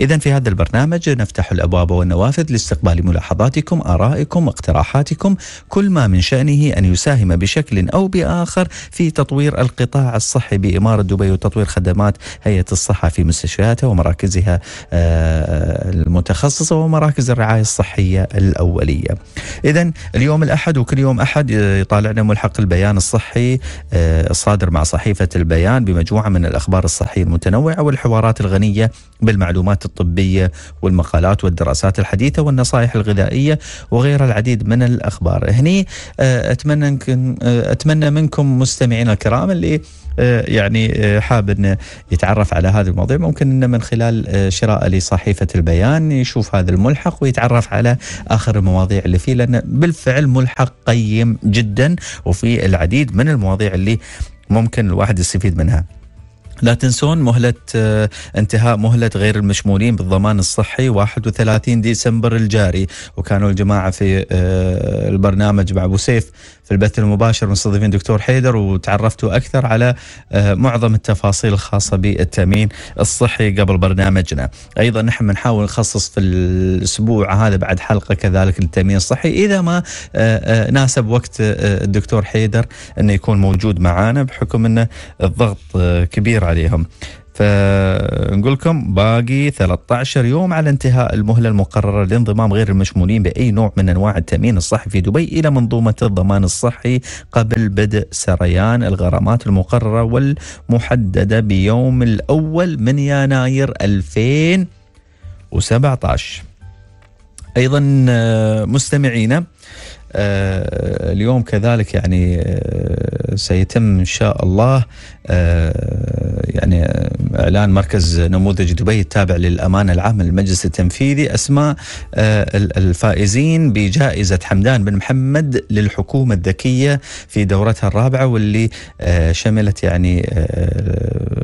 إذا في هذا البرنامج نفتح الأبواب والنوافذ لاستقبال ملاحظاتكم آرائكم اقتراحاتكم كل ما من شأنه أن يساهم بشكل أو بآخر في تطوير القطاع الصحي بإمارة دبي وتطوير خدمات هيئة الصحة في مستشفياتها ومراكزها آه، المتخصصة ومراكز الرعاية الصحية الأولية إذا اليوم الأحد وكل يوم أحد يطالعنا ملحق البيان الصحي آه، الصادر مع صحيفة البيان بمجموعة من الأخبار الصحية المتنوعة والحوارات الغنية بالمعلومات المعلومات الطبية والمقالات والدراسات الحديثة والنصائح الغذائية وغير العديد من الأخبار هني آه، أتمنى, آه، أتمنى منكم مستمعين الكرام اللي آه، يعني حاب انه يتعرف على هذا الموضوع ممكن انه من خلال شراء لصحيفه البيان يشوف هذا الملحق ويتعرف على اخر المواضيع اللي فيه لان بالفعل ملحق قيم جدا وفي العديد من المواضيع اللي ممكن الواحد يستفيد منها. لا تنسون مهلة آه، انتهاء مهلة غير المشمولين بالضمان الصحي 31 ديسمبر الجاري وكانوا الجماعة في آه، البرنامج مع أبو سيف في البث المباشر مستضيفين دكتور حيدر وتعرفتوا أكثر على آه، معظم التفاصيل الخاصة بالتأمين الصحي قبل برنامجنا أيضا نحن بنحاول نخصص في الأسبوع هذا بعد حلقة كذلك للتأمين الصحي إذا ما آه، آه، ناسب وقت الدكتور حيدر أنه يكون موجود معانا بحكم أنه الضغط كبير عليهم فنقول لكم باقي 13 يوم على انتهاء المهله المقرره لانضمام غير المشمولين باي نوع من انواع التامين الصحي في دبي الى منظومه الضمان الصحي قبل بدء سريان الغرامات المقرره والمحدده بيوم الاول من يناير 2017. ايضا آه، مستمعينا آه، اليوم كذلك يعني آه، سيتم ان شاء الله آه، يعني اعلان مركز نموذج دبي التابع للامانه العامه للمجلس التنفيذي اسماء آه، الفائزين بجائزه حمدان بن محمد للحكومه الذكيه في دورتها الرابعه واللي آه، شملت يعني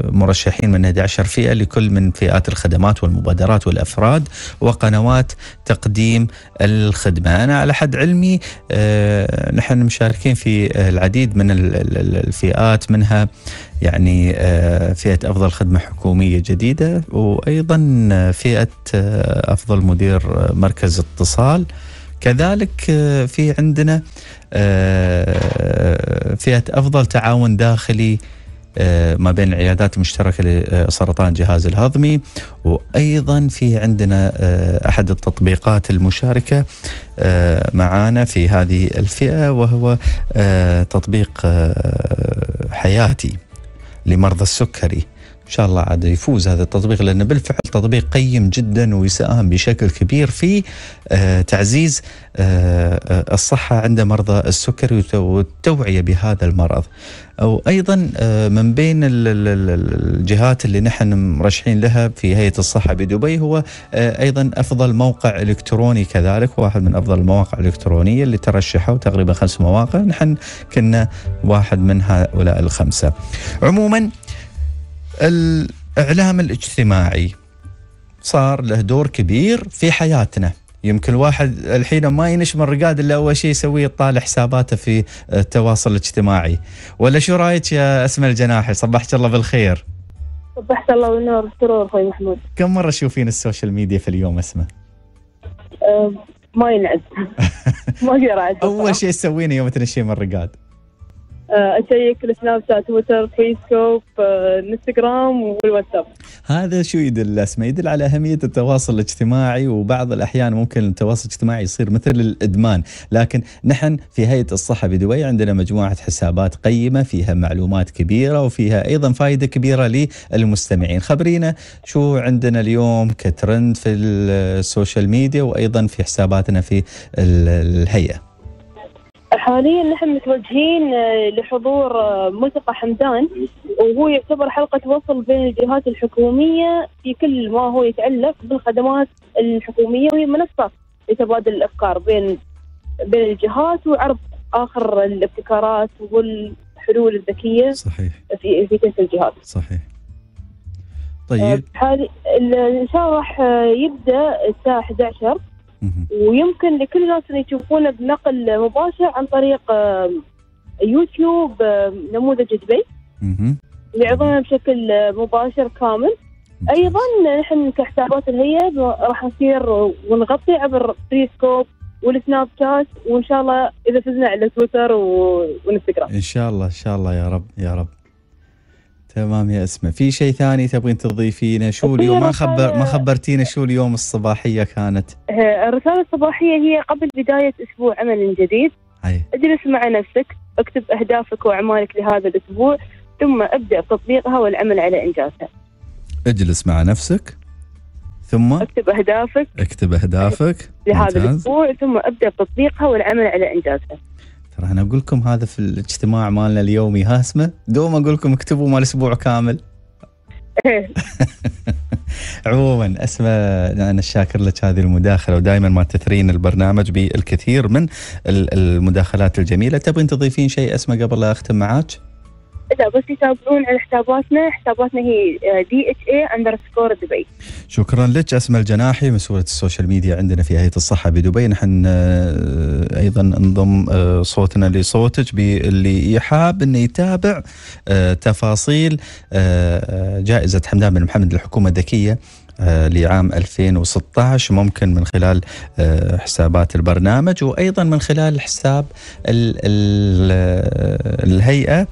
مرشحين من 11 فئه لكل من فئات الخدمات والمبادرات والافراد وقنوات تقديم الخدمه، انا على حد علمي نحن مشاركين في العديد من الفئات منها يعني آه، فئة أفضل خدمة حكومية جديدة وأيضا آه، فئة آه، أفضل مدير مركز اتصال كذلك في عندنا فئة أفضل تعاون داخلي ما بين العيادات المشتركة لسرطان الجهاز الهضمي وأيضا في عندنا أحد التطبيقات المشاركة معانا في هذه الفئة وهو تطبيق حياتي لمرضى السكري شاء الله عاد يفوز هذا التطبيق لأنه بالفعل تطبيق قيم جدا ويساهم بشكل كبير في آه، تعزيز آه، آه، الصحة عند مرضى السكري والتوعية بهذا المرض أو أيضا من بين الجهات اللي نحن مرشحين لها في هيئة الصحة بدبي هو أيضا أفضل موقع إلكتروني كذلك واحد من أفضل المواقع الإلكترونية اللي ترشحوا تقريبا خمس مواقع نحن كنا واحد من هؤلاء الخمسة عموما الاعلام الاجتماعي صار له دور كبير في حياتنا يمكن الواحد الحين ما ينشم الرقاد الا اول شيء يسويه يطالع حساباته في التواصل الاجتماعي ولا شو رايك يا اسماء الجناحي صبحت الله بالخير صبحت الله بالنور والسرور اخوي محمود كم مره تشوفين السوشيال ميديا في اليوم اسماء؟ أه ما ينعد ما اقدر اول شيء تسوينه يوم تنشين من الرقاد آه، اشيك السناب شات تويتر فيسبوك آه، انستغرام والواتساب هذا شو يدل اسمه يدل على اهميه التواصل الاجتماعي وبعض الاحيان ممكن التواصل الاجتماعي يصير مثل الادمان لكن نحن في هيئه الصحه بدبي عندنا مجموعه حسابات قيمه فيها معلومات كبيره وفيها ايضا فائده كبيره للمستمعين خبرينا شو عندنا اليوم كترند في السوشيال ميديا وايضا في حساباتنا في الهيئه حاليا نحن متوجهين آه، لحضور آه، ملتقى حمدان وهو يعتبر حلقة وصل بين الجهات الحكومية في كل ما هو يتعلق بالخدمات الحكومية وهي منصة لتبادل الأفكار بين بين الجهات وعرض آخر الابتكارات والحلول الذكية صحيح في في كل الجهات صحيح آه، طيب حالي إن شاء الله راح يبدأ الساعة 11 ويمكن لكل الناس اللي يشوفونه بنقل مباشر عن طريق يوتيوب نموذج دبي يعرضونه بشكل مباشر كامل ايضا نحن كحسابات الهيئه راح نصير ونغطي عبر بريسكوب والسناب شات وان شاء الله اذا فزنا على تويتر وانستغرام ان شاء الله ان شاء الله يا رب يا رب تمام يا اسماء في شيء ثاني تبغين تضيفينه شو اليوم ما خبر ما خبرتينا شو اليوم الصباحيه كانت إيه، الرساله الصباحيه هي قبل بدايه اسبوع عمل جديد أي. اجلس مع نفسك اكتب اهدافك واعمالك لهذا الاسبوع ثم ابدا بتطبيقها والعمل على انجازها اجلس مع نفسك ثم اكتب اهدافك اكتب اهدافك لهذا الاسبوع ثم ابدا بتطبيقها والعمل على انجازها ترى انا اقول لكم هذا في الاجتماع مالنا اليومي ها اسمه دوم اقول لكم اكتبوا مال اسبوع كامل عموما اسمع انا شاكر لك هذه المداخله ودائما ما تثرين البرنامج بالكثير من المداخلات الجميله تبغين تضيفين شيء اسمه قبل لا اختم معاك؟ اذا بس يتابعون على حساباتنا حساباتنا هي دي اتش اي اندرسكور دبي شكرا لك اسماء الجناحي مسؤوله السوشيال ميديا عندنا في هيئه الصحه بدبي نحن آه، ايضا نضم آه، صوتنا لصوتك باللي يحاب انه يتابع آه، تفاصيل جائزه حمدان بن محمد للحكومه الذكيه لعام 2016 ممكن من خلال حسابات البرنامج وايضا من خلال حساب الهيئه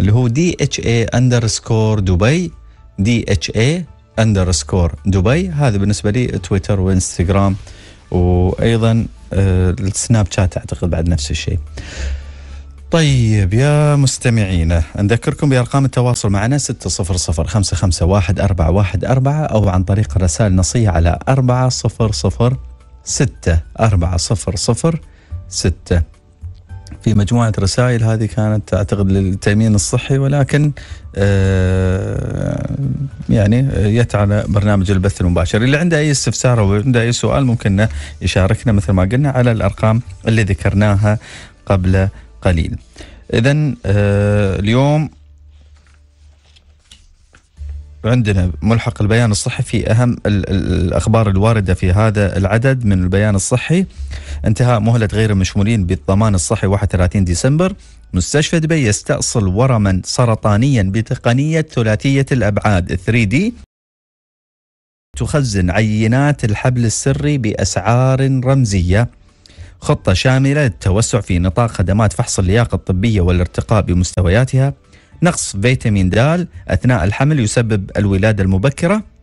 اللي هو دي اتش اي اندرسكور دبي دي اتش اي اندرسكور دبي هذا بالنسبه لي تويتر وانستغرام وايضا السناب آه، شات اعتقد بعد نفس الشيء. طيب يا مستمعينا نذكركم بارقام التواصل معنا 600551414 او عن طريق الرسائل النصيه على 400 6 400 6 في مجموعة رسائل هذه كانت أعتقد للتأمين الصحي ولكن آه، يعني يت على برنامج البث المباشر اللي عنده أي استفسار أو عنده أي سؤال ممكن يشاركنا مثل ما قلنا على الأرقام اللي ذكرناها قبل قليل إذا آه، اليوم عندنا ملحق البيان الصحي في أهم الأخبار الواردة في هذا العدد من البيان الصحي انتهاء مهلة غير المشمولين بالضمان الصحي 31 ديسمبر مستشفى دبي يستأصل ورما سرطانيا بتقنية ثلاثية الأبعاد 3D تخزن عينات الحبل السري بأسعار رمزية خطة شاملة للتوسع في نطاق خدمات فحص اللياقة الطبية والارتقاء بمستوياتها نقص فيتامين د أثناء الحمل يسبب الولادة المبكرة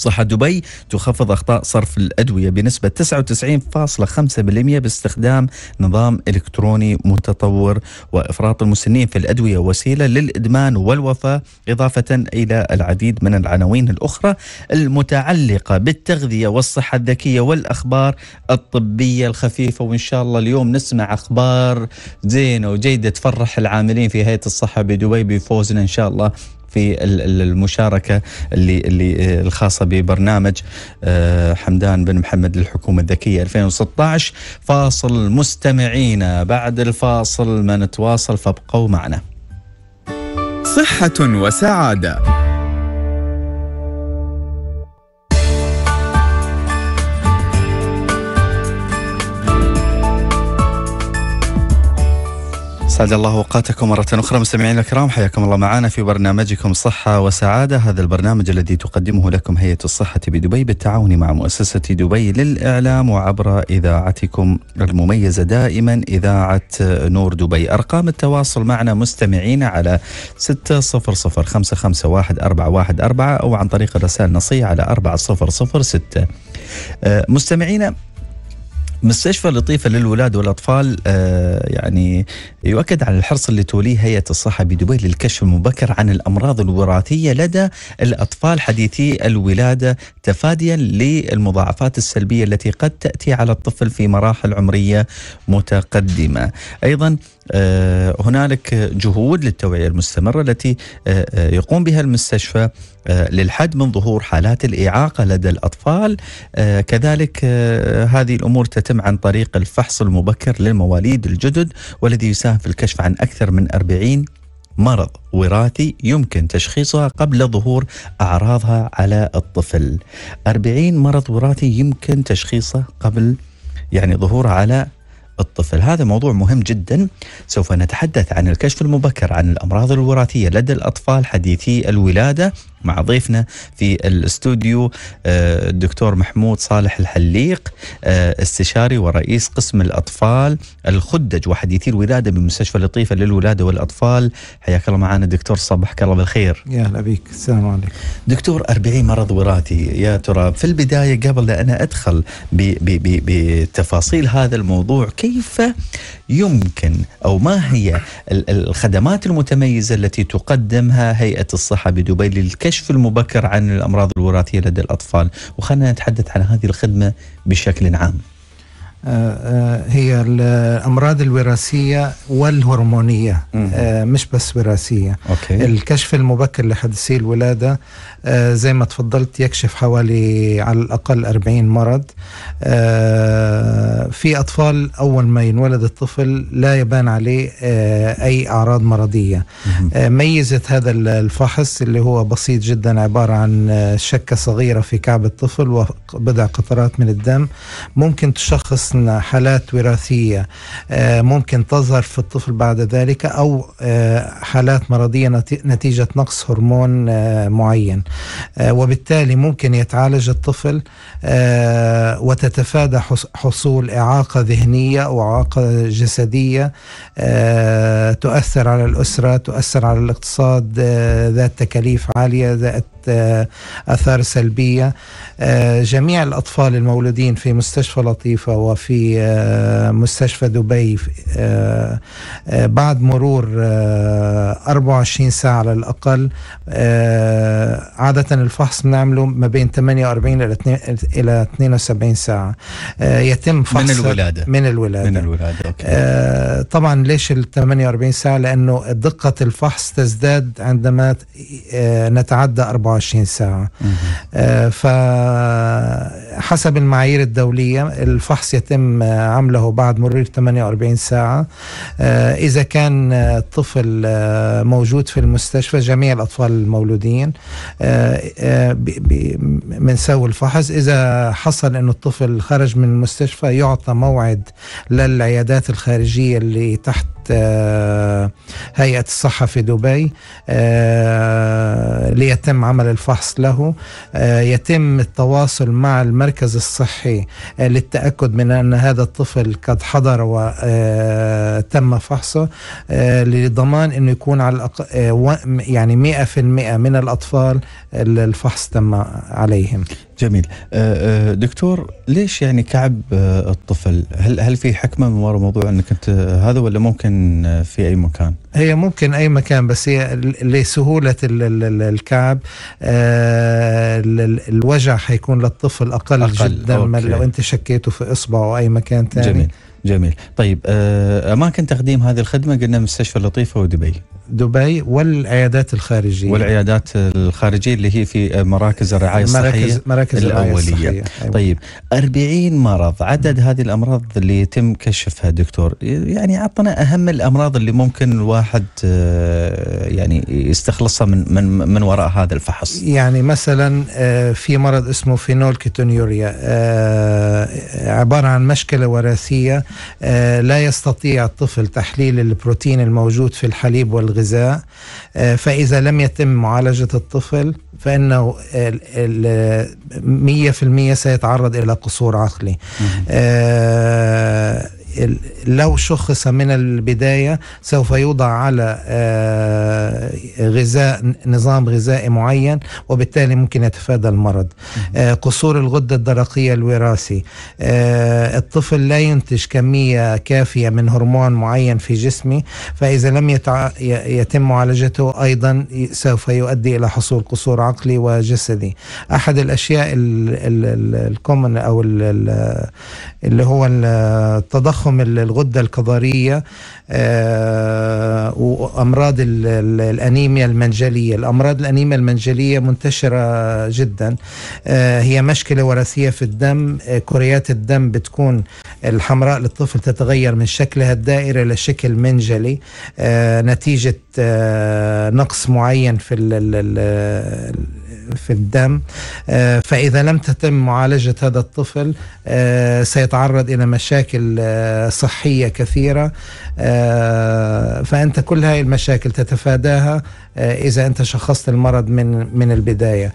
صحة دبي تخفض أخطاء صرف الأدوية بنسبة 99.5% باستخدام نظام إلكتروني متطور وإفراط المسنين في الأدوية وسيلة للإدمان والوفاة إضافة إلى العديد من العناوين الأخرى المتعلقة بالتغذية والصحة الذكية والأخبار الطبية الخفيفة وإن شاء الله اليوم نسمع أخبار زينة وجيدة تفرح العاملين في هيئة الصحة بدبي بفوزنا إن شاء الله في المشاركه اللي اللي آه، الخاصه ببرنامج آه، حمدان بن محمد للحكومه الذكيه 2016 فاصل مستمعينا بعد الفاصل ما نتواصل فابقوا معنا صحه وسعاده اسعد الله اوقاتكم مره اخرى مستمعينا الكرام حياكم الله معنا في برنامجكم صحه وسعاده هذا البرنامج الذي تقدمه لكم هيئه الصحه بدبي بالتعاون مع مؤسسه دبي للاعلام وعبر اذاعتكم المميزه دائما اذاعه نور دبي ارقام التواصل معنا مستمعينا على 6005514114 او عن طريق الرسائل النصيه على 4006 مستمعينا مستشفى لطيفة للولاد والأطفال آه يعني يؤكد على الحرص اللي توليه هيئة الصحة بدبي للكشف المبكر عن الأمراض الوراثية لدى الأطفال حديثي الولادة تفاديا للمضاعفات السلبية التي قد تأتي على الطفل في مراحل عمرية متقدمة أيضا آه، هنالك جهود للتوعية المستمرة التي آه، آه، يقوم بها المستشفى للحد من ظهور حالات الإعاقة لدى الأطفال كذلك هذه الأمور تتم عن طريق الفحص المبكر للمواليد الجدد والذي يساهم في الكشف عن أكثر من 40 مرض وراثي يمكن تشخيصها قبل ظهور أعراضها على الطفل 40 مرض وراثي يمكن تشخيصه قبل يعني ظهورها على الطفل هذا موضوع مهم جدا سوف نتحدث عن الكشف المبكر عن الأمراض الوراثية لدى الأطفال حديثي الولادة مع ضيفنا في الاستوديو آه، الدكتور محمود صالح الحليق آه، استشاري ورئيس قسم الأطفال الخدج وحديثي الولادة بمستشفى لطيفة للولادة والأطفال حياك الله معنا دكتور صبحك الله بالخير يا هلا بك السلام عليكم دكتور 40 مرض وراثي يا ترى في البداية قبل أن أدخل بتفاصيل هذا الموضوع كيف كيف يمكن أو ما هي الخدمات المتميزة التي تقدمها هيئة الصحة بدبي للكشف المبكر عن الأمراض الوراثية لدى الأطفال وخلنا نتحدث عن هذه الخدمة بشكل عام آه، آه، هي الامراض الوراثيه والهرمونيه آه، مش بس وراثيه أوكي. الكشف المبكر لحدثي الولاده زي ما تفضلت يكشف حوالي على الاقل 40 مرض في اطفال اول ما ينولد الطفل لا يبان عليه اي اعراض مرضيه ميزه هذا الفحص اللي هو بسيط جدا عباره عن شكه صغيره في كعب الطفل وبضع قطرات من الدم ممكن تشخص حصن حالات وراثية آه، ممكن تظهر في الطفل بعد ذلك أو آه، حالات مرضية نتيجة نقص هرمون آه، معين وبالتالي ممكن يتعالج الطفل وتتفادى حصول إعاقة ذهنية أو إعاقة جسدية تؤثر على الأسرة تؤثر على الاقتصاد ذات تكاليف عالية ذات آثار سلبية جميع الأطفال المولودين في مستشفى لطيفة وفي في آه، مستشفى دبي آه، آه، بعد مرور 24 ساعة على الأقل عادة الفحص بنعمله ما بين 48 إلى إلى 72 ساعة يتم فحص من الولادة من الولادة من الولادة أوكي. طبعا ليش ال 48 ساعة لأنه دقة الفحص تزداد عندما نتعدى 24 ساعة فحسب المعايير الدولية الفحص يتم يتم عمله بعد مرور 48 ساعة آه، إذا كان الطفل آه، آه، موجود في المستشفى جميع الأطفال المولودين بنسوي الفحص إذا حصل أن الطفل خرج من المستشفى يعطى موعد للعيادات الخارجية اللي تحت هيئة الصحة في دبي ليتم عمل الفحص له يتم التواصل مع المركز الصحي للتأكد من أن هذا الطفل قد حضر وتم آه، فحصه آه، لضمان أنه يكون على آه، يعني 100% من الأطفال الفحص تم عليهم جميل أه، أه، دكتور ليش يعني كعب أه، الطفل هل هل في حكمه من وراء موضوع انك انت هذا ولا ممكن في اي مكان هي ممكن اي مكان بس هي لسهوله الكعب الوجع حيكون للطفل اقل, أقل. جدا لو انت شكيته في اصبعه او اي مكان ثاني جميل جميل طيب اماكن آه، آه، تقديم هذه الخدمه قلنا مستشفى لطيفه ودبي دبي والعيادات الخارجيه والعيادات الخارجيه اللي هي في آه، مراكز الرعايه الصحيه مراكز, مراكز الاوليه الصحية. أيوة. طيب 40 مرض عدد هذه الامراض اللي يتم كشفها دكتور يعني اعطنا اهم الامراض اللي ممكن الواحد يعني يستخلصها من من من وراء هذا الفحص يعني مثلا في مرض اسمه فينول كيتونيوريا عباره عن مشكله وراثيه آه، لا يستطيع الطفل تحليل البروتين الموجود في الحليب والغذاء آه، فإذا لم يتم معالجة الطفل فإنه 100% سيتعرض إلى قصور عقلي لو شخص من البداية سوف يوضع على آه، غذاء نظام غذائي معين وبالتالي ممكن يتفادى المرض آه، قصور الغدة الدرقية الوراثي آه، الطفل لا ينتج كمية كافية من هرمون معين في جسمه فإذا لم يتم معالجته أيضا سوف يؤدي إلى حصول قصور عقلي وجسدي أحد الأشياء الكومن أو اللي هو التضخم تضخم الغدة الكظرية آه، وأمراض الأنيميا المنجلية الأمراض الأنيميا المنجلية منتشرة جدا آه، هي مشكلة وراثية في الدم آه، كريات الدم بتكون الحمراء للطفل تتغير من شكلها الدائرة لشكل منجلي نتيجة نقص معين في في الدم آه، فإذا لم تتم معالجة هذا الطفل آه، سيتعرض إلى مشاكل آه، صحية كثيرة فأنت كل هذه المشاكل تتفاداها إذا أنت شخصت المرض من من البداية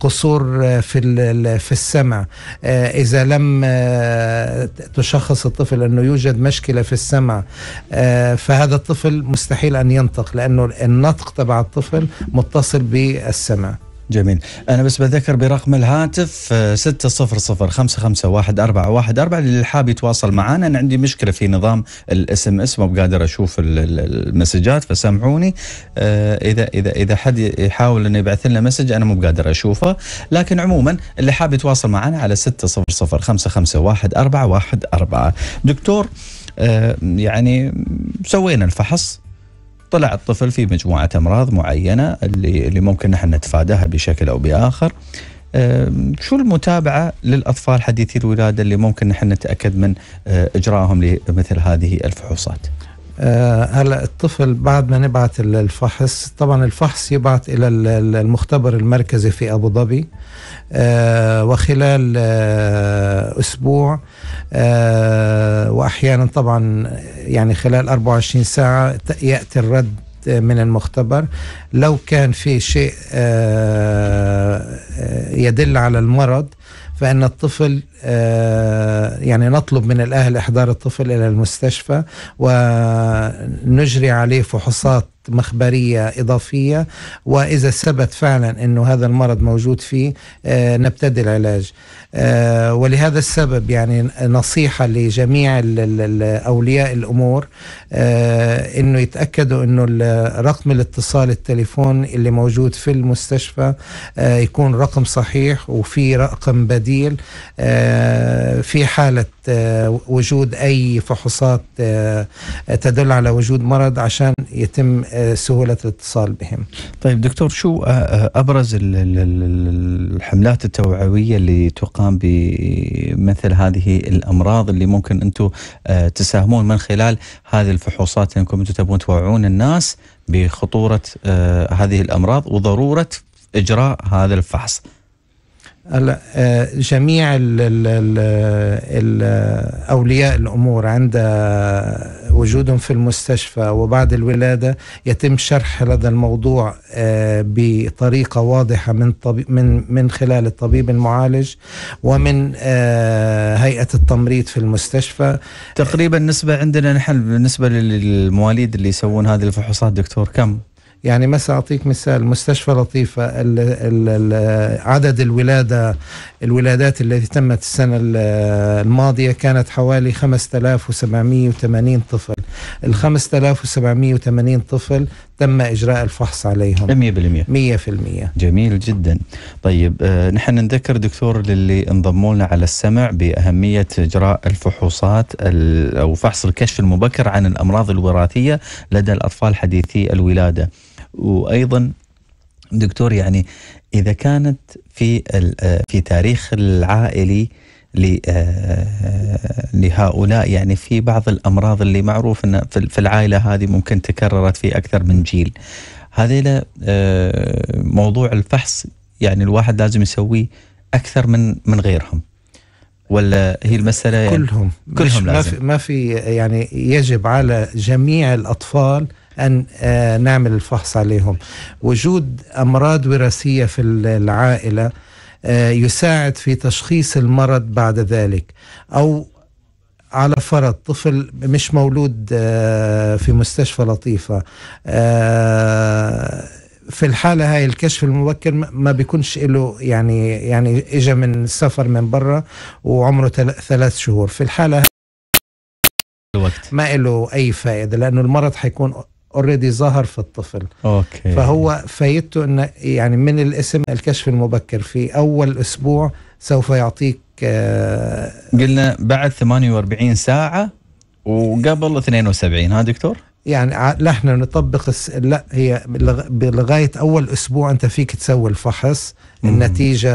قصور في في السمع إذا لم تشخص الطفل أنه يوجد مشكلة في السمع فهذا الطفل مستحيل أن ينطق لأنه النطق تبع الطفل متصل بالسمع جميل أنا بس بذكر برقم الهاتف 600 آه، اللي حاب يتواصل معنا أنا عندي مشكلة في نظام الاس ام اس ما بقادر أشوف المسجات فسامحوني آه، إذا إذا إذا حد يحاول أنه يبعث لنا مسج أنا مو بقادر أشوفه لكن عموما اللي حاب يتواصل معنا على 600 دكتور آه، يعني سوينا الفحص طلع الطفل في مجموعة أمراض معينة اللي, اللي ممكن نحن نتفاداها بشكل أو بآخر شو المتابعة للأطفال حديثي الولادة اللي ممكن نحن نتأكد من آه، إجراءهم لمثل هذه الفحوصات آه، هلا الطفل بعد ما نبعث الفحص طبعا الفحص يبعث الى المختبر المركزي في ابو ظبي آه، وخلال آه، اسبوع واحيانا طبعا يعني خلال 24 ساعه ياتي الرد من المختبر لو كان في شيء يدل على المرض فان الطفل آه، يعني نطلب من الاهل احضار الطفل الى المستشفى ونجري عليه فحوصات مخبريه اضافيه واذا ثبت فعلا انه هذا المرض موجود فيه آه، نبتدي العلاج آه، ولهذا السبب يعني نصيحه لجميع اولياء الامور آه، انه يتاكدوا انه رقم الاتصال التليفون اللي موجود في المستشفى يكون رقم صحيح وفي رقم بديل في حاله آه، وجود اي فحوصات آه، تدل على وجود مرض عشان يتم آه، سهوله الاتصال بهم. طيب دكتور شو ابرز الحملات التوعويه اللي تقام بمثل هذه الامراض اللي ممكن انتم تساهمون من خلال هذه الفحوصات انكم انتم تبون توعون الناس بخطوره هذه الامراض وضروره اجراء هذا الفحص. آه، جميع ال ال ال أولياء الأمور عند وجودهم في المستشفى وبعد الولادة يتم شرح هذا الموضوع آه، بطريقة واضحة من من من خلال الطبيب المعالج ومن آه، هيئة التمريض في المستشفى تقريبا نسبة عندنا نحن بالنسبة للمواليد اللي يسوون هذه الفحوصات دكتور كم يعني مثلا اعطيك مثال مستشفى لطيفه الـ الـ عدد الولاده الولادات التي تمت السنه الماضيه كانت حوالي 5780 طفل ال 5780 طفل تم اجراء الفحص عليهم 100% 100% جميل جدا طيب آه نحن نذكر دكتور للي انضموا لنا على السمع باهميه اجراء الفحوصات او فحص الكشف المبكر عن الامراض الوراثيه لدى الاطفال حديثي الولاده وايضا دكتور يعني اذا كانت في آه، في تاريخ العائلي آه، لهؤلاء يعني في بعض الامراض اللي معروف ان في العائله هذه ممكن تكررت في اكثر من جيل. هذه آه، موضوع الفحص يعني الواحد لازم يسويه اكثر من من غيرهم. ولا هي المساله يعني كلهم كلهم لازم ما في يعني يجب على جميع الاطفال أن آه، نعمل الفحص عليهم وجود أمراض وراثية في العائلة آه، يساعد في تشخيص المرض بعد ذلك أو على فرض طفل مش مولود آه، في مستشفى لطيفة في الحالة هاي الكشف المبكر ما بيكونش له يعني يعني اجى من سفر من برا وعمره ثلاث شهور في الحالة الوقت ما له أي فائدة لأنه المرض حيكون اوريدي ظهر في الطفل أوكي. فهو فايدته ان يعني من الاسم الكشف المبكر في اول اسبوع سوف يعطيك آه، قلنا بعد 48 ساعه وقبل 72 ها دكتور يعني نحن نطبق لا هي لغايه اول اسبوع انت فيك تسوي الفحص النتيجه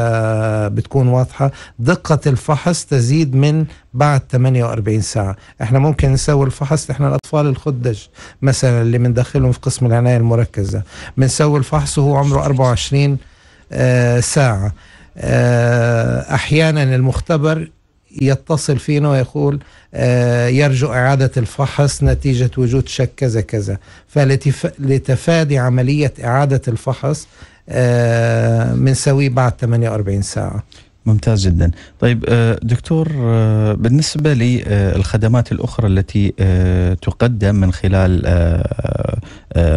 بتكون واضحه دقه الفحص تزيد من بعد 48 ساعه احنا ممكن نسوي الفحص احنا الاطفال الخدج مثلا اللي بندخلهم في قسم العنايه المركزه بنسوي الفحص وهو عمره 24 آه، ساعه آه، احيانا المختبر يتصل فينا ويقول آه، يرجو إعادة الفحص نتيجة وجود شك كذا كذا فلتفادي عملية إعادة الفحص بنسويه آه، بعد 48 ساعة ممتاز جدا طيب آه، دكتور بالنسبة للخدمات الأخرى التي تقدم من خلال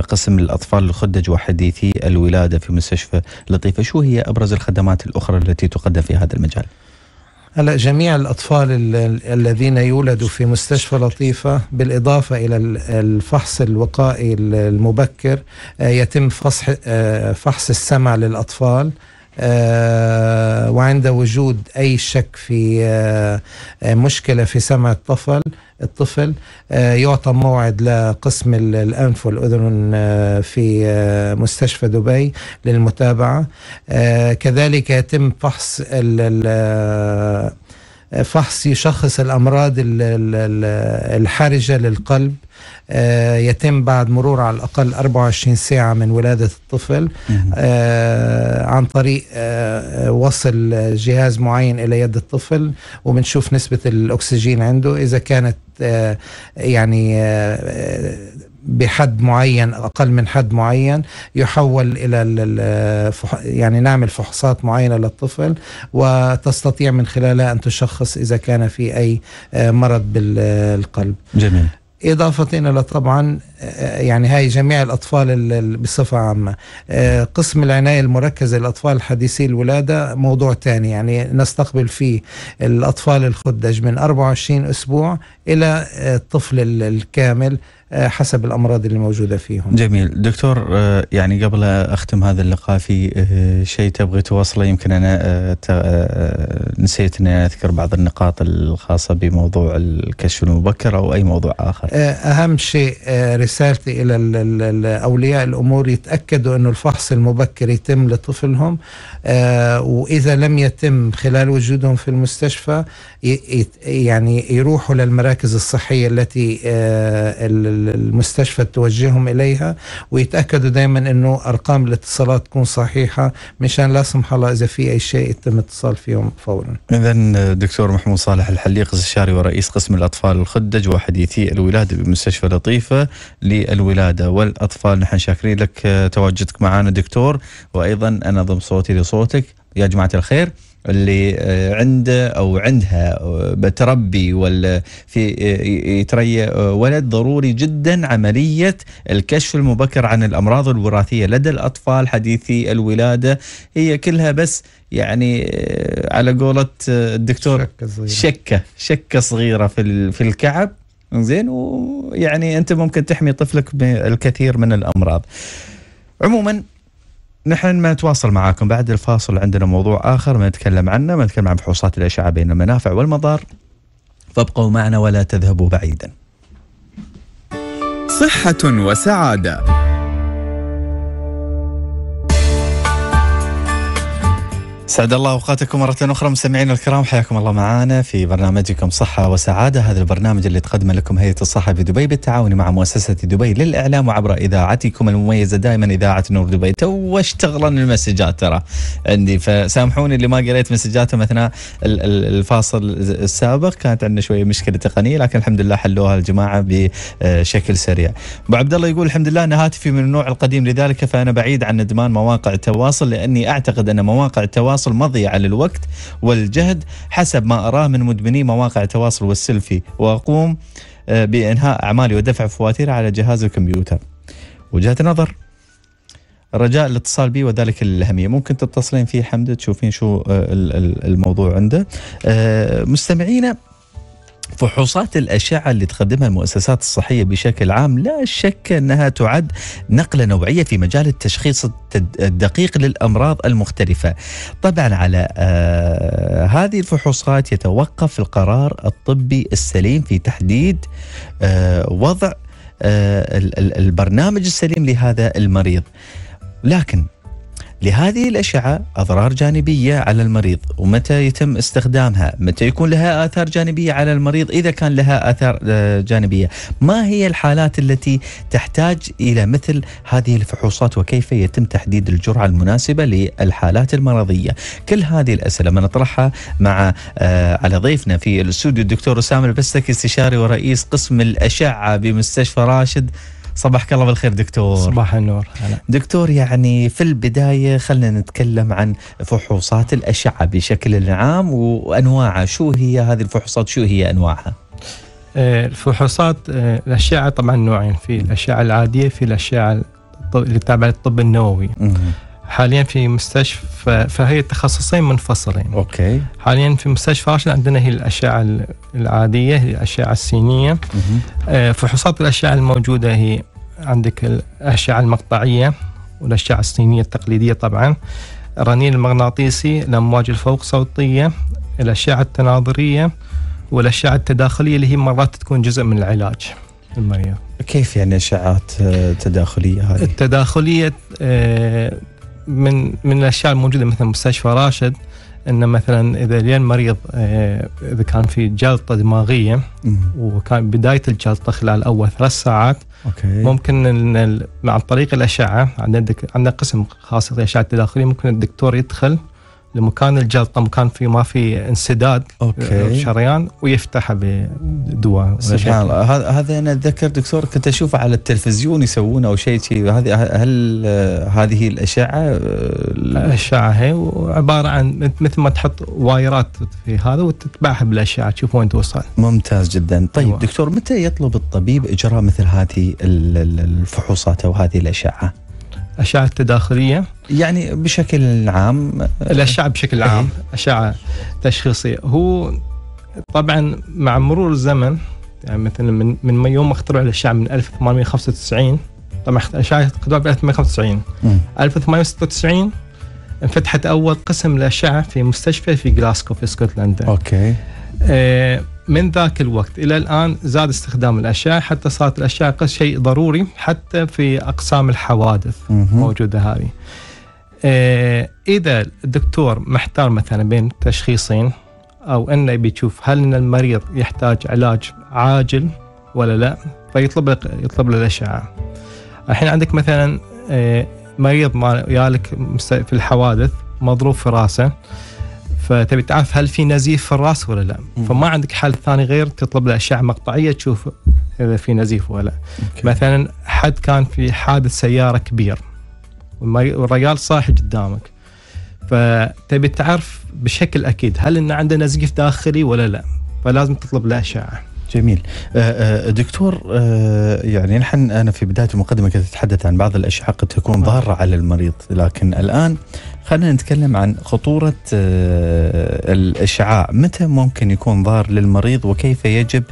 قسم الأطفال الخدج وحديثي الولادة في مستشفى لطيفة شو هي أبرز الخدمات الأخرى التي تقدم في هذا المجال؟ هلا جميع الاطفال الذين يولدوا في مستشفى لطيفه بالاضافه الى الفحص الوقائي المبكر آه، يتم فحص آه، فحص السمع للاطفال آه، وعند وجود أي شك في آه، آه، مشكلة في سمع الطفل الطفل يعطى موعد لقسم الأنف والأذن في مستشفى دبي للمتابعة كذلك يتم فحص فحص يشخص الأمراض الحرجة للقلب آه، يتم بعد مرور على الأقل 24 ساعة من ولادة الطفل آه، عن طريق آه، وصل جهاز معين إلى يد الطفل وبنشوف نسبة الأكسجين عنده إذا كانت يعني بحد معين اقل من حد معين يحول الى يعني نعمل فحوصات معينه للطفل وتستطيع من خلالها ان تشخص اذا كان في اي آه، مرض بالقلب. جميل. إضافة إلى طبعا آه، يعني هاي جميع الأطفال بصفة عامة آه، قسم العناية المركزة للأطفال حديثي الولادة موضوع تاني يعني نستقبل فيه الأطفال الخدج من 24 أسبوع إلى الطفل الكامل حسب الأمراض اللي موجودة فيهم جميل دكتور آه، يعني قبل أختم هذا اللقاء في آه، شيء تبغي توصله يمكن أنا آه، نسيت أني أذكر بعض النقاط الخاصة بموضوع الكشف المبكر أو أي موضوع آخر أهم شيء رسالتي إلى أولياء الأمور يتأكدوا انه الفحص المبكر يتم لطفلهم وإذا لم يتم خلال وجودهم في المستشفى يعني يروحوا للمراكز الصحية التي المستشفى توجههم اليها ويتاكدوا دائما انه ارقام الاتصالات تكون صحيحه مشان لا سمح الله اذا في اي شيء يتم اتصال فيهم فورا. اذا دكتور محمود صالح الحليق استشاري ورئيس قسم الاطفال الخدج وحديثي الولاده بمستشفى لطيفه للولاده والاطفال نحن شاكرين لك تواجدك معنا دكتور وايضا انا ضم صوتي لصوتك يا جماعه الخير اللي آه، عنده او عندها آه، بتربي ولا في آه، يتري ولد ضروري جدا عمليه الكشف المبكر عن الامراض الوراثيه لدى الاطفال حديثي الولاده هي كلها بس يعني على قولة الدكتور شكة صغيرة شكة, شكة صغيرة في في الكعب زين ويعني انت ممكن تحمي طفلك بالكثير من الامراض. عموما نحن ما نتواصل معاكم بعد الفاصل عندنا موضوع آخر ما نتكلم عنه ما نتكلم عن فحوصات الأشعة بين المنافع والمضار فابقوا معنا ولا تذهبوا بعيدا صحة وسعادة سعد الله اوقاتكم مره اخرى مستمعينا الكرام حياكم الله معنا في برنامجكم صحه وسعاده هذا البرنامج اللي تقدمه لكم هيئه الصحه بدبي بالتعاون مع مؤسسه دبي للاعلام وعبر اذاعتكم المميزه دائما اذاعه نور دبي تو اشتغلن المسجات ترى عندي فسامحوني اللي ما قريت مسجاتهم اثناء الفاصل السابق كانت عندنا شويه مشكله تقنيه لكن الحمد لله حلوها الجماعه بشكل سريع ابو عبد الله يقول الحمد لله ان هاتفي من النوع القديم لذلك فانا بعيد عن ادمان مواقع التواصل لاني اعتقد ان مواقع التواصل المضي مضيعة للوقت والجهد حسب ما أراه من مدمني مواقع التواصل والسيلفي وأقوم آه، بإنهاء أعمالي ودفع فواتيرها على جهاز الكمبيوتر وجهة نظر رجاء الاتصال بي وذلك الأهمية ممكن تتصلين فيه حمد تشوفين شو آه، الموضوع عنده آه، مستمعينا فحوصات الأشعة اللي تقدمها المؤسسات الصحية بشكل عام لا شك أنها تعد نقلة نوعية في مجال التشخيص الدقيق للأمراض المختلفة طبعا على آه هذه الفحوصات يتوقف القرار الطبي السليم في تحديد آه وضع آه البرنامج السليم لهذا المريض لكن لهذه الأشعة أضرار جانبية على المريض ومتى يتم استخدامها متى يكون لها آثار جانبية على المريض إذا كان لها آثار آه، جانبية ما هي الحالات التي تحتاج إلى مثل هذه الفحوصات وكيف يتم تحديد الجرعة المناسبة للحالات المرضية كل هذه الأسئلة نطرحها مع آه، على ضيفنا في الاستوديو الدكتور أسامة البستكي استشاري ورئيس قسم الأشعة بمستشفى راشد صباحك الله بالخير دكتور صباح النور هلا. دكتور يعني في البداية خلنا نتكلم عن فحوصات الأشعة بشكل عام وأنواعها شو هي هذه الفحوصات شو هي أنواعها آه، الفحوصات آه، الأشعة طبعا نوعين في الأشعة العادية في الأشعة اللي تابعة للطب النووي حاليا في مستشفى فهي تخصصين منفصلين اوكي حاليا في مستشفى راشد عندنا هي الاشعه العاديه هي الاشعه السينيه آه، فحوصات الاشعه الموجوده هي عندك الأشعة المقطعية والأشعة السينية التقليدية طبعا الرنين المغناطيسي الأمواج الفوق صوتية الأشعة التناظرية والأشعة التداخلية اللي هي مرات تكون جزء من العلاج المريض كيف يعني أشعات تداخلية هذه؟ التداخلية آه، من من الأشياء الموجودة مثلا مستشفى راشد أن مثلا إذا لين مريض آه، إذا كان في جلطة دماغية وكان بداية الجلطة خلال أول ثلاث ساعات أوكي. ممكن مع طريق الاشعه عندنا عندنا قسم خاص الأشعة التداخلية ممكن الدكتور يدخل لمكان الجلطه مكان في ما في انسداد أوكي. آه، شريان ويفتحها بدواء سبحان الله هذا انا اتذكر دكتور كنت اشوفه على التلفزيون يسوونه او شيء شيء هذه هل آه، هذه الاشعه آه، الاشعه هي عباره عن مثل ما تحط وايرات في هذا وتتبعها بالاشعه تشوف وين توصل ممتاز جدا طيب أيوة. دكتور متى يطلب الطبيب اجراء مثل هذه الفحوصات او هذه الاشعه اشعه تداخليه يعني بشكل عام الاشعه بشكل عام إيه. اشعه تشخيصيه هو طبعا مع مرور الزمن يعني مثلا من من يوم ما اخترعوا الاشعه من 1895 طبعا الاشعه اخترعوا ب 1895 1896 انفتحت اول قسم الاشعه في مستشفى في جلاسكو في اسكتلندا اوكي آه من ذاك الوقت الى الان زاد استخدام الاشعه حتى صارت الاشعه شيء ضروري حتى في اقسام الحوادث موجوده هذه. آه، اذا الدكتور محتار مثلا بين تشخيصين او انه بيشوف هل ان المريض يحتاج علاج عاجل ولا لا فيطلب لك يطلب له الاشعه. الحين عندك مثلا آه، مريض ما يالك في الحوادث مضروب في راسه فتبي تعرف هل في نزيف في الراس ولا لا فما عندك حل ثاني غير تطلب له اشعه مقطعيه تشوف اذا في نزيف ولا okay. مثلا حد كان في حادث سياره كبير والرجال صاحي قدامك فتبي تعرف بشكل اكيد هل انه عنده نزيف داخلي ولا لا فلازم تطلب له اشعه جميل أه، أه، دكتور أه، يعني نحن انا في بدايه المقدمه كنت اتحدث عن بعض الاشعه قد تكون ضاره على المريض لكن الان خلينا نتكلم عن خطورة آه، الإشعاع متى ممكن يكون ضار للمريض وكيف يجب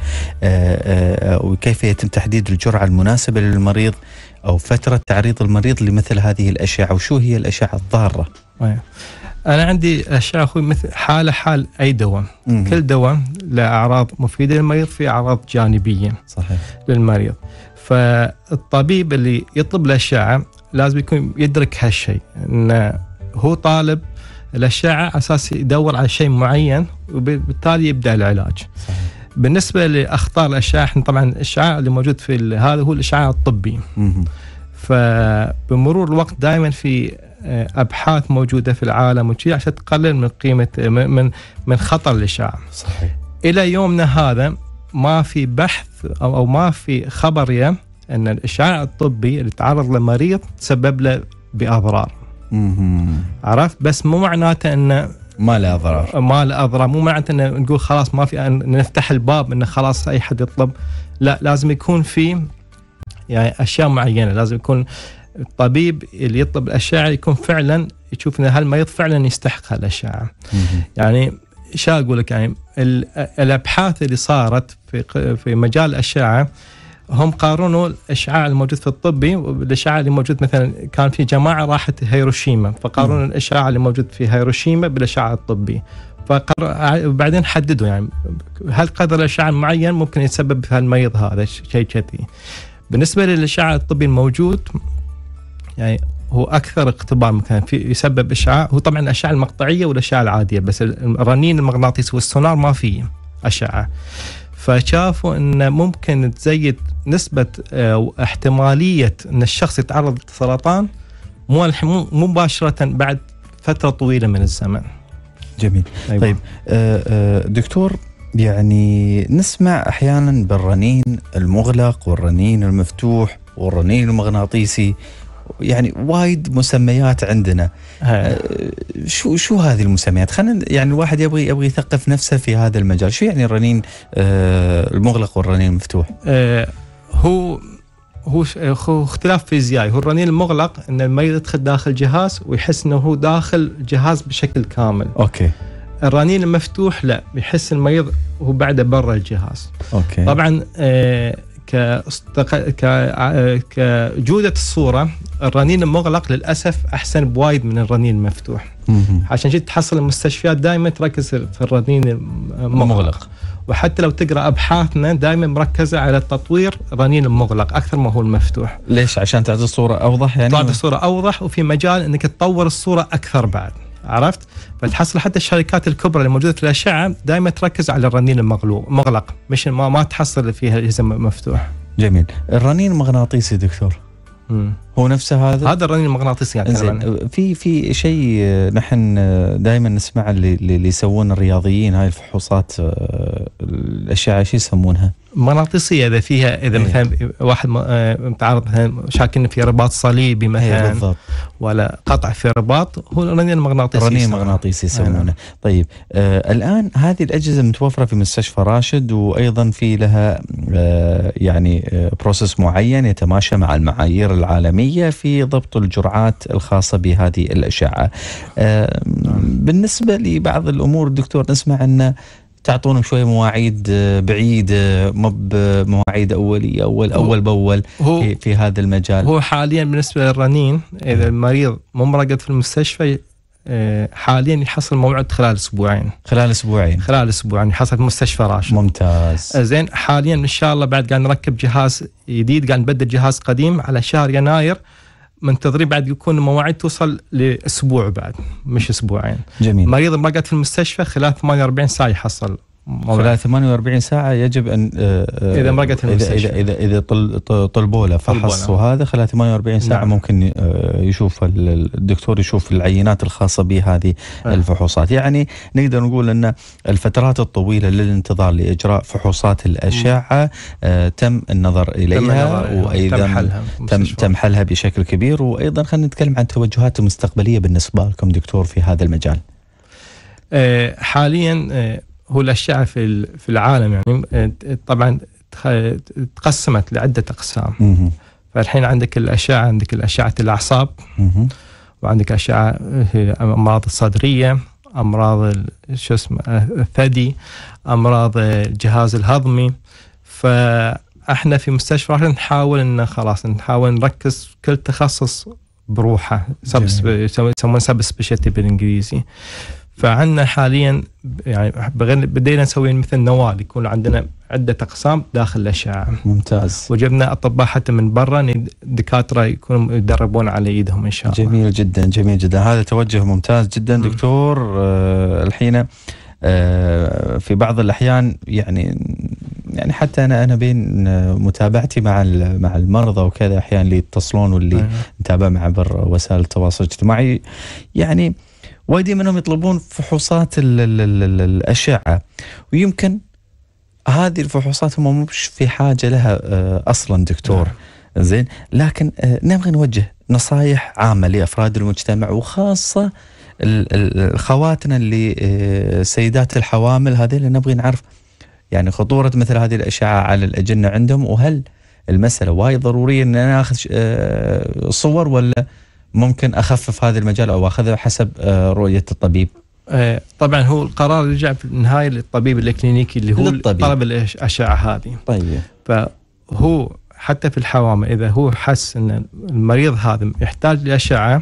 آه، آه، وكيف يتم تحديد الجرعة المناسبة للمريض أو فترة تعريض المريض لمثل هذه الأشعة وشو هي الأشعة الضارة طيب. أنا عندي أشعة أخوي مثل حالة حال أي دواء كل دواء له أعراض مفيدة للمريض في أعراض جانبية صحيح للمريض فالطبيب اللي يطلب الأشعة لازم يكون يدرك هالشيء أنه هو طالب الأشعة أساس يدور على شيء معين وبالتالي يبدأ العلاج صحيح. بالنسبة لأخطار الأشعة احنا طبعا الإشعاع اللي موجود في هذا هو الإشعاع الطبي فبمرور الوقت دائما في آه، ابحاث موجوده في العالم وشي عشان تقلل من قيمه من من خطر الاشعاع. صحيح. الى يومنا هذا ما في بحث او, أو ما في خبر يا ان الاشعاع الطبي اللي تعرض له مريض تسبب له باضرار. عرفت بس مو معناته انه ما له اضرار ما له اضرار مو معناته انه نقول خلاص ما في أن نفتح الباب انه خلاص اي حد يطلب لا لازم يكون في يعني اشياء معينه لازم يكون الطبيب اللي يطلب الاشعه يكون فعلا يشوف ان هالمريض فعلا يستحق هالاشعه يعني شو اقول لك يعني الابحاث اللي صارت في في مجال الاشعه هم قارنوا الاشعاع الموجود في الطبي بالاشعاع اللي موجود مثلا كان في جماعه راحت هيروشيما فقارنوا الاشعاع اللي موجود في هيروشيما بالاشعاع الطبي بعدين حددوا يعني هل قدر الاشعاع معين ممكن يسبب في المريض هذا شيء كذي بالنسبه للاشعاع الطبي الموجود يعني هو اكثر اختبار مثلا في يسبب اشعاع هو طبعا الاشعه المقطعيه والاشعه العاديه بس الرنين المغناطيسي والسونار ما فيه اشعه فشافوا انه ممكن تزيد نسبه او آه، احتماليه ان الشخص يتعرض للسرطان مو مباشره بعد فتره طويله من الزمن. جميل. أيوة. طيب آه، آه، دكتور يعني نسمع احيانا بالرنين المغلق والرنين المفتوح والرنين المغناطيسي يعني وايد مسميات عندنا هي. آه، شو شو هذه المسميات خلينا يعني الواحد يبغي يبغي يثقف نفسه في هذا المجال شو يعني الرنين آه، المغلق والرنين المفتوح آه، هو هو هو اختلاف فيزيائي هو الرنين المغلق ان المريض يدخل داخل جهاز ويحس انه هو داخل جهاز بشكل كامل اوكي الرنين المفتوح لا يحس المريض هو بعده برا الجهاز اوكي طبعا آه كجودة الصورة الرنين المغلق للأسف أحسن بوايد من الرنين المفتوح عشان جد تحصل المستشفيات دائما تركز في الرنين المغلق وحتى لو تقرا ابحاثنا دائما مركزه على تطوير الرنين المغلق اكثر ما هو المفتوح. ليش؟ عشان تعطي الصوره اوضح يعني؟ تعطي الصوره اوضح وفي مجال انك تطور الصوره اكثر بعد. عرفت؟ فتحصل حتى الشركات الكبرى اللي موجوده في الاشعه دائما تركز على الرنين المغلوق مغلق مش ما, ما تحصل فيها الجسم مفتوح. جميل، الرنين المغناطيسي دكتور مم. هو نفسه هذا؟ هذا الرنين المغناطيسي يعني زين في في شيء نحن دائما نسمع اللي اللي يسوون الرياضيين هاي الفحوصات آه، الاشعه شو يسمونها؟ مغناطيسيه اذا فيها اذا إيه. مثلا واحد آه، متعرض مثلا شاكين في رباط صليبي إيه، مثلا بالضبط ولا قطع في رباط هو الرنين المغناطيسي الرنين المغناطيسي يسمونه نعم. طيب آه الان هذه الاجهزه متوفره في مستشفى راشد وايضا في لها آه يعني آه بروسس معين يتماشى مع المعايير العالميه في ضبط الجرعات الخاصه بهذه الاشعه آه بالنسبه لبعض الامور دكتور نسمع ان تعطونهم شويه مواعيد آه، بعيده مو بمواعيد اوليه اول اول باول في, في هذا المجال هو حاليا بالنسبه للرنين اذا نعم. المريض مو مرقد في المستشفى آه، حاليا يحصل موعد خلال اسبوعين خلال اسبوعين خلال اسبوعين يحصل يعني في مستشفى راشد ممتاز آه، زين حاليا ان شاء الله بعد قاعد نركب جهاز جديد قاعد نبدل جهاز قديم على شهر يناير منتظرين بعد يكون مواعيد توصل لاسبوع بعد مش اسبوعين جميل مريض ما قعد في المستشفى خلال 48 ساعه يحصل مولاي 48 ساعة يجب أن آه، آه، إذا مرقت المستشفى إذا إذا إذا طلبوا له فحص وهذا خلال 48 ساعة نعم. ممكن آه، يشوف الدكتور يشوف العينات الخاصة بهذه أه. نعم. الفحوصات، يعني نقدر نقول أن الفترات الطويلة للانتظار لإجراء فحوصات الأشعة تم النظر إليها تم وأيضا تم حلها, تم, تم حلها بشكل كبير وأيضا خلينا نتكلم عن توجهات المستقبليه بالنسبة لكم دكتور في هذا المجال. حاليا هو الأشعة في في العالم يعني إيه، طبعا تقسمت لعدة أقسام فالحين عندك الأشعة عندك أشعة الأعصاب وعندك أشعة أمراض الصدرية أمراض شو اسمه الثدي أمراض الجهاز الهضمي ف احنا في مستشفى راح نحاول ان خلاص نحاول نركز كل تخصص بروحه يسمونه سب سبيشالتي بالانجليزي فعندنا حاليا يعني بدينا نسوي مثل نوال يكون عندنا عده اقسام داخل الاشعه. ممتاز. وجبنا اطباء حتى من برا دكاتره يكونوا يدربون على ايدهم ان شاء الله. جميل جدا جميل جدا هذا توجه ممتاز جدا دكتور آه الحين آه في بعض الاحيان يعني يعني حتى انا انا بين آه، متابعتي مع مع المرضى وكذا احيانا اللي يتصلون واللي أيوة. نتابع مع عبر وسائل التواصل الاجتماعي يعني آه وايدين منهم يطلبون فحوصات الأشعة ويمكن هذه الفحوصات هم مش في حاجة لها آه، أصلا دكتور نعم. زين لكن آه، نبغى نوجه نصائح عامة لأفراد المجتمع وخاصة خواتنا اللي آه، سيدات الحوامل هذه اللي نبغي نعرف يعني خطورة مثل هذه الأشعة على الأجنة عندهم وهل المسألة وايد ضرورية أن ناخذ صور ولا ممكن اخفف هذا المجال او اخذه حسب آه، رؤيه الطبيب آه، طبعا هو القرار رجع في النهايه للطبيب الاكلينيكي اللي هو للطبيب. طلب الاشعه هذه طيب فهو حتى في الحوامل اذا هو حس ان المريض هذا يحتاج لاشعه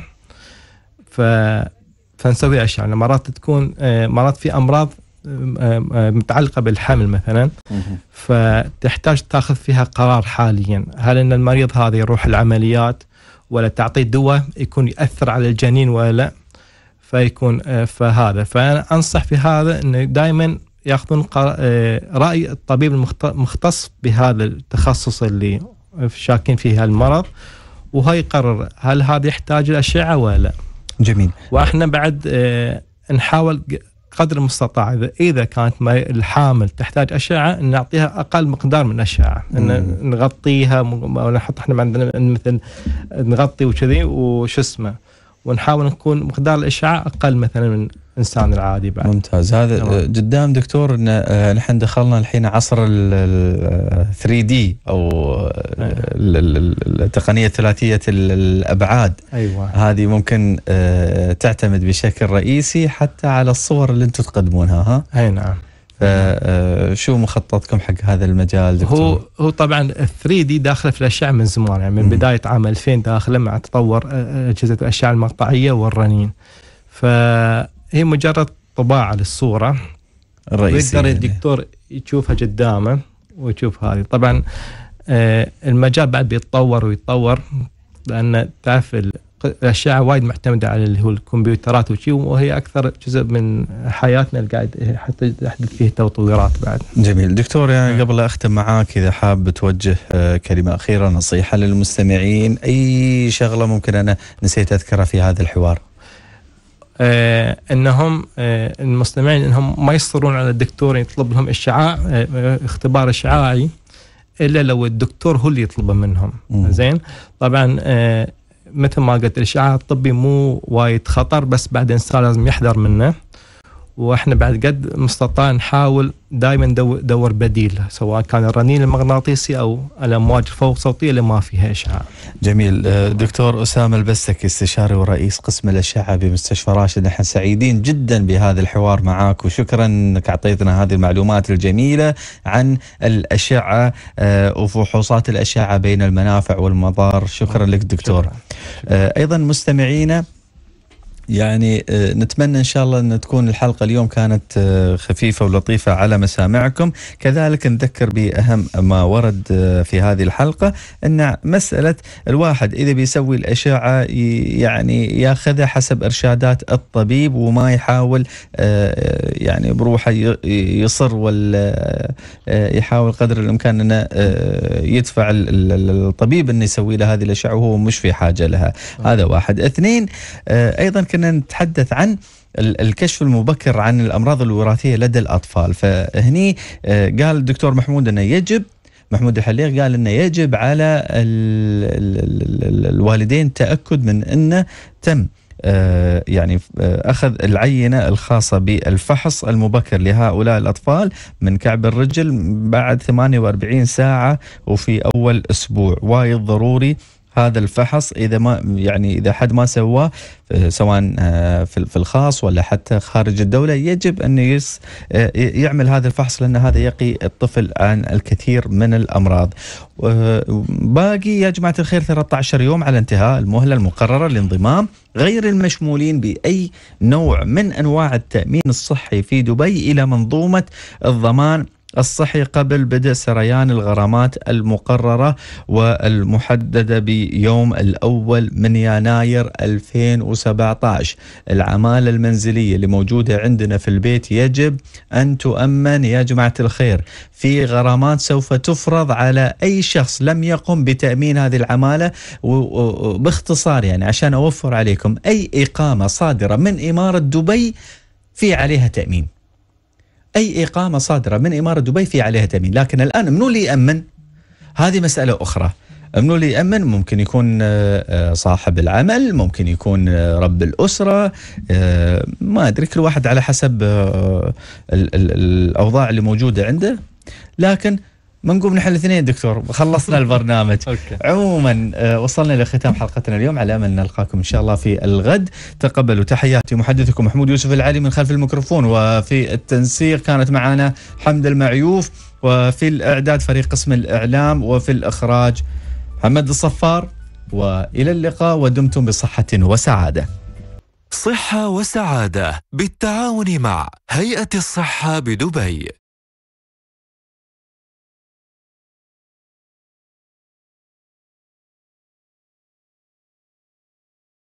ف فنسوي اشعه مرات تكون آه، مرات في امراض متعلقه بالحمل مثلا فتحتاج تاخذ فيها قرار حاليا هل ان المريض هذا يروح العمليات ولا تعطيه دواء يكون ياثر على الجنين ولا لا فيكون آه، فهذا فانا انصح في هذا انه دائما ياخذون آه، راي الطبيب المختص بهذا التخصص اللي شاكين فيه المرض وهي يقرر هل هذا يحتاج الاشعه ولا لا جميل واحنا بعد آه، نحاول قدر المستطاع اذا اذا كانت الحامل تحتاج اشعه نعطيها اقل مقدار من الاشعه ان نغطيها ونحط احنا عندنا مثل نغطي وكذي وش اسمه ونحاول نكون مقدار الاشعه اقل مثلا من الانسان العادي بعد ممتاز هذا قدام دكتور ان آه، نحن دخلنا الحين عصر ال 3 دي آه، او آه، أيوة. التقنيه ثلاثيه الابعاد ايوه هذه ممكن تعتمد بشكل رئيسي حتى على الصور اللي انتم تقدمونها ها؟ اي نعم فشو مخططكم حق هذا المجال دكتور؟ هو هو طبعا ال 3 دي داخله في الاشعه من زمان يعني من بدايه عام 2000 داخله مع تطور اجهزه الاشعه المقطعيه والرنين ف هي مجرد طباعه للصوره الرئيسيه يقدر يعني. الدكتور يشوفها قدامه ويشوف هذه طبعا آه، المجال بعد بيتطور ويتطور لان تعرف الاشعه وايد معتمده على اللي هو الكمبيوترات وشي وهي اكثر جزء من حياتنا اللي قاعد حتى تحدث فيه تطويرات بعد. جميل دكتور يعني نعم. قبل اختم معاك اذا حاب توجه آه، كلمه اخيره نصيحه للمستمعين اي شغله ممكن انا نسيت اذكرها في هذا الحوار. آه، انهم آه، المستمعين انهم ما يصرون على الدكتور يطلب لهم اشعاع آه، اختبار اشعاعي الا لو الدكتور هو اللي يطلبه منهم زين طبعا مثل ما قلت الاشعاع الطبي مو وايد خطر بس بعد الانسان لازم يحذر منه واحنا بعد قد مستطاع نحاول دائما ندور بديل سواء كان الرنين المغناطيسي او الامواج الفوق صوتيه اللي ما فيها اشعاع. جميل أه، دكتور اسامه البستكي استشاري ورئيس قسم الاشعه بمستشفى راشد نحن سعيدين جدا بهذا الحوار معك وشكرا انك اعطيتنا هذه المعلومات الجميله عن الاشعه أه، وفحوصات الاشعه بين المنافع والمضار شكرا لك دكتور. شكرا. أه، ايضا مستمعينا يعني آه، نتمنى ان شاء الله ان تكون الحلقه اليوم كانت آه، خفيفه ولطيفه على مسامعكم، كذلك نذكر باهم ما ورد آه، في هذه الحلقه ان مساله الواحد اذا بيسوي الاشعه يعني ياخذها حسب ارشادات الطبيب وما يحاول يعني بروحه يصر ولا يحاول قدر الامكان انه يدفع الطبيب انه يسوي له هذه الاشعه وهو مش في حاجه لها، هذا واحد، اثنين ايضا كنا نتحدث عن الكشف المبكر عن الامراض الوراثيه لدى الاطفال فهني آه، قال الدكتور محمود انه يجب محمود الحليق قال انه يجب على الوالدين تاكد من انه تم آه، يعني آه، اخذ العينه الخاصه بالفحص المبكر لهؤلاء الاطفال من كعب الرجل بعد 48 ساعه وفي اول اسبوع وايد ضروري هذا الفحص اذا ما يعني اذا حد ما سواه آه، سواء آه، في الخاص ولا حتى خارج الدوله يجب انه آه، يعمل هذا الفحص لان هذا يقي الطفل عن الكثير من الامراض. باقي يا جماعه الخير 13 يوم على انتهاء المهله المقرره للانضمام غير المشمولين باي نوع من انواع التامين الصحي في دبي الى منظومه الضمان الصحي قبل بدء سريان الغرامات المقررة والمحددة بيوم الأول من يناير 2017 العمالة المنزلية اللي موجودة عندنا في البيت يجب أن تؤمن يا جماعة الخير في غرامات سوف تفرض على أي شخص لم يقم بتأمين هذه العمالة وباختصار يعني عشان أوفر عليكم أي إقامة صادرة من إمارة دبي في عليها تأمين اي اقامه صادره من اماره دبي في عليها تامين، لكن الان منو اللي يامن؟ هذه مساله اخرى. منو اللي يامن؟ ممكن يكون آه، آه، صاحب العمل، ممكن يكون آه، رب الاسره، ما ادري كل واحد على حسب الاوضاع اللي موجوده عنده. لكن نقوم نحن الاثنين دكتور خلصنا البرنامج أوكي. عموما آه، وصلنا لختام حلقتنا اليوم على امل نلقاكم ان شاء الله في الغد تقبلوا تحياتي محدثكم محمود يوسف العلي من خلف الميكروفون وفي التنسيق كانت معنا حمد المعيوف وفي الاعداد فريق قسم الاعلام وفي الاخراج محمد الصفار والى اللقاء ودمتم بصحه وسعاده صحه وسعاده بالتعاون مع هيئه الصحه بدبي